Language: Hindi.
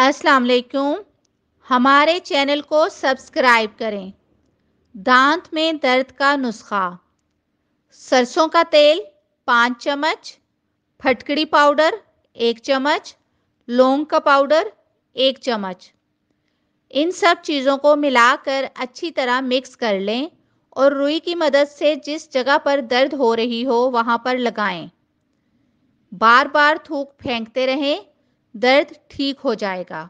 अस्सलाम वालेकुम हमारे चैनल को सब्सक्राइब करें दांत में दर्द का नुस्खा सरसों का तेल पाँच चम्मच फटकड़ी पाउडर एक चम्मच लौंग का पाउडर एक चम्मच इन सब चीज़ों को मिलाकर अच्छी तरह मिक्स कर लें और रुई की मदद से जिस जगह पर दर्द हो रही हो वहाँ पर लगाएं। बार बार थूक फेंकते रहें दर्द ठीक हो जाएगा